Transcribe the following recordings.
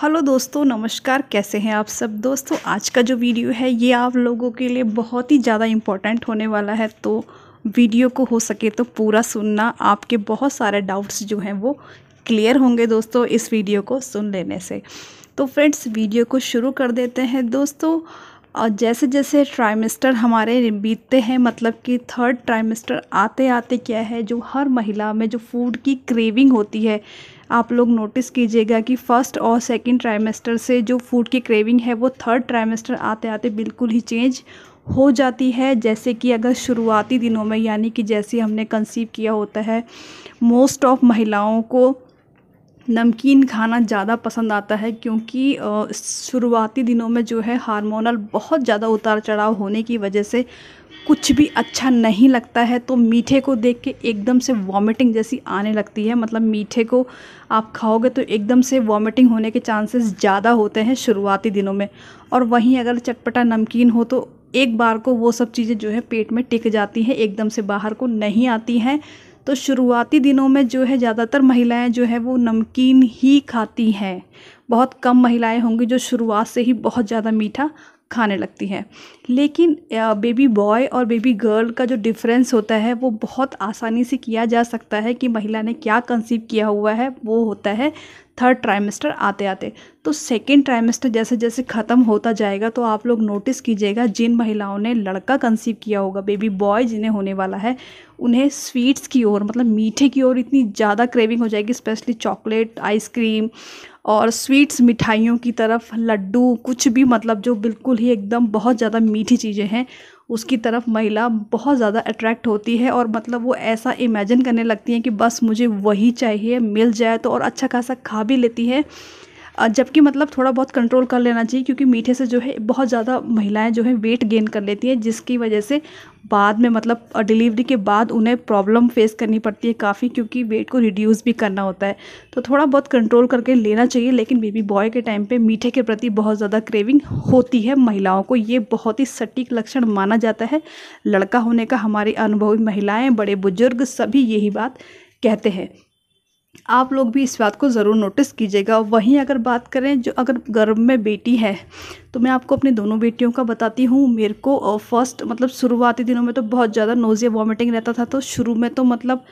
hello दोस्तों नमस्कार कैसे हैं आप सब दोस्तों आज का जो वीडियो है ये आप लोगों के लिए बहुत ही ज़्यादा इम्पोर्टेंट होने वाला है तो वीडियो को हो सके तो पूरा सुनना आपके बहुत सारे डाउट्स जो हैं वो क्लियर होंगे दोस्तों इस वीडियो को सुन लेने से तो फ्रेंड्स वीडियो को शुरू कर देते हैं दोस्तों और जैसे जैसे ट्राइमेस्टर हमारे बीतते हैं मतलब कि थर्ड ट्राइमेस्टर आते आते क्या है जो हर महिला में जो फूड की क्रेविंग होती है आप लोग नोटिस कीजिएगा कि फ़र्स्ट और सेकंड ट्राइमेस्टर से जो फूड की क्रेविंग है वो थर्ड ट्राइमेस्टर आते आते बिल्कुल ही चेंज हो जाती है जैसे कि अगर शुरुआती दिनों में यानी कि जैसे हमने कंसीव किया होता है मोस्ट ऑफ महिलाओं को नमकीन खाना ज़्यादा पसंद आता है क्योंकि शुरुआती दिनों में जो है हार्मोनल बहुत ज़्यादा उतार चढ़ाव होने की वजह से कुछ भी अच्छा नहीं लगता है तो मीठे को देख के एकदम से वॉमिटिंग जैसी आने लगती है मतलब मीठे को आप खाओगे तो एकदम से वॉमिटिंग होने के चांसेस ज़्यादा होते हैं शुरुआती दिनों में और वहीं अगर चटपटा नमकीन हो तो एक बार को वो सब चीज़ें जो है पेट में टिक जाती हैं एकदम से बाहर को नहीं आती हैं तो शुरुआती दिनों में जो है ज़्यादातर महिलाएं जो है वो नमकीन ही खाती हैं बहुत कम महिलाएं होंगी जो शुरुआत से ही बहुत ज़्यादा मीठा खाने लगती है लेकिन बेबी बॉय और बेबी गर्ल का जो डिफरेंस होता है वो बहुत आसानी से किया जा सकता है कि महिला ने क्या कंसीव किया हुआ है वो होता है थर्ड ट्राइमेस्टर आते आते तो सेकेंड ट्राइमेस्टर जैसे जैसे ख़त्म होता जाएगा तो आप लोग नोटिस कीजिएगा जिन महिलाओं ने लड़का कंसीव किया होगा बेबी बॉय जिन्हें होने वाला है उन्हें स्वीट्स की ओर मतलब मीठे की ओर इतनी ज़्यादा क्रेविंग हो जाएगी स्पेशली चॉकलेट आइसक्रीम और स्वीट्स मिठाइयों की तरफ लड्डू कुछ भी मतलब जो बिल्कुल ही एकदम बहुत ज़्यादा मीठी चीज़ें हैं उसकी तरफ महिला बहुत ज़्यादा अट्रैक्ट होती है और मतलब वो ऐसा इमेजिन करने लगती हैं कि बस मुझे वही चाहिए मिल जाए तो और अच्छा खासा खा भी लेती है जबकि मतलब थोड़ा बहुत कंट्रोल कर लेना चाहिए क्योंकि मीठे से जो है बहुत ज़्यादा महिलाएं जो है वेट गेन कर लेती हैं जिसकी वजह से बाद में मतलब डिलीवरी के बाद उन्हें प्रॉब्लम फेस करनी पड़ती है काफ़ी क्योंकि वेट को रिड्यूस भी करना होता है तो थोड़ा बहुत कंट्रोल करके लेना चाहिए लेकिन बेबी बॉय के टाइम पर मीठे के प्रति बहुत ज़्यादा क्रेविंग होती है महिलाओं को ये बहुत ही सटीक लक्षण माना जाता है लड़का होने का हमारी अनुभवी महिलाएँ बड़े बुजुर्ग सभी यही बात कहते हैं आप लोग भी इस बात को ज़रूर नोटिस कीजिएगा वहीं अगर बात करें जो अगर गर्भ में बेटी है तो मैं आपको अपनी दोनों बेटियों का बताती हूँ मेरे को फर्स्ट मतलब शुरुआती दिनों में तो बहुत ज़्यादा नोज़िया वॉमिटिंग रहता था तो शुरू में तो मतलब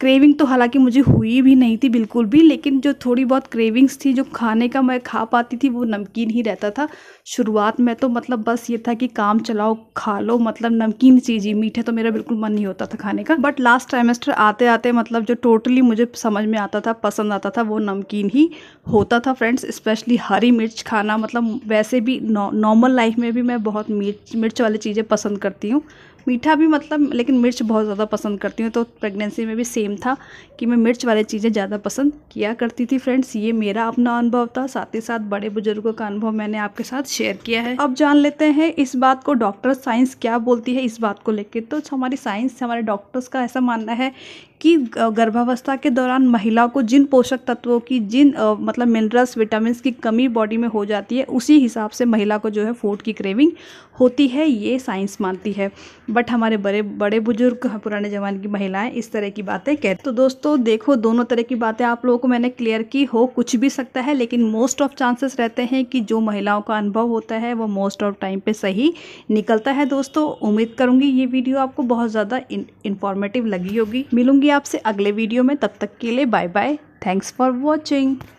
क्रेविंग तो हालांकि मुझे हुई भी नहीं थी बिल्कुल भी लेकिन जो थोड़ी बहुत क्रेविंग्स थी जो खाने का मैं खा पाती थी वो नमकीन ही रहता था शुरुआत में तो मतलब बस ये था कि काम चलाओ खा लो मतलब नमकीन चीज़ ही मीठे तो मेरा बिल्कुल मन नहीं होता था खाने का बट लास्ट ट्राइमेस्टर आते आते मतलब जो टोटली मुझे समझ में आता था पसंद आता था वो नमकीन ही होता था फ्रेंड्स स्पेशली हरी मिर्च खाना मतलब वैसे भी नॉर्मल लाइफ में भी मैं बहुत मिर्च मिर्च वाली चीज़ें पसंद करती हूँ मीठा भी मतलब लेकिन मिर्च बहुत ज़्यादा पसंद करती हूँ तो प्रेगनेंसी में भी सेम था कि मैं मिर्च वाली चीज़ें ज़्यादा पसंद किया करती थी फ्रेंड्स ये मेरा अपना अनुभव था साथ ही साथ बड़े बुजुर्गों का अनुभव मैंने आपके साथ शेयर किया है अब जान लेते हैं इस बात को डॉक्टर साइंस क्या बोलती है इस बात को लेकर तो हमारी साइंस हमारे डॉक्टर्स का ऐसा मानना है कि गर्भावस्था के दौरान महिला को जिन पोषक तत्वों की जिन मतलब मिनरल्स विटामिन की कमी बॉडी में हो जाती है उसी हिसाब से महिला को जो है फूड की क्रेविंग होती है ये साइंस मानती है बट हमारे बड़े बड़े बुजुर्ग पुराने ज़माने की महिलाएं इस तरह की बातें हैं तो दोस्तों देखो दोनों तरह की बातें आप लोगों को मैंने क्लियर की हो कुछ भी सकता है लेकिन मोस्ट ऑफ चांसेस रहते हैं कि जो महिलाओं का अनुभव होता है वो मोस्ट ऑफ टाइम पे सही निकलता है दोस्तों उम्मीद करूंगी ये वीडियो आपको बहुत ज़्यादा इन्फॉर्मेटिव लगी होगी मिलूंगी आपसे अगले वीडियो में तब तक के लिए bye bye thanks for watching